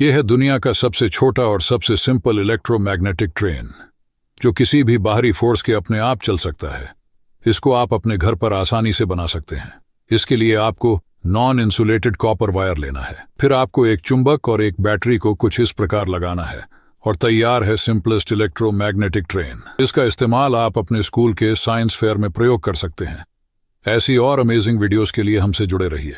यह है दुनिया का सबसे छोटा और सबसे सिंपल इलेक्ट्रोमैग्नेटिक ट्रेन जो किसी भी बाहरी फोर्स के अपने आप चल सकता है इसको आप अपने घर पर आसानी से बना सकते हैं इसके लिए आपको नॉन इंसुलेटेड कॉपर वायर लेना है फिर आपको एक चुंबक और एक बैटरी को कुछ इस प्रकार लगाना है और तैयार है सिंपलेस्ट इलेक्ट्रोमैग्नेटिक ट्रेन इसका इस्तेमाल आप अपने स्कूल के साइंस फेयर में प्रयोग कर सकते हैं ऐसी और अमेजिंग वीडियोस के लिए हमसे जुड़े रहिए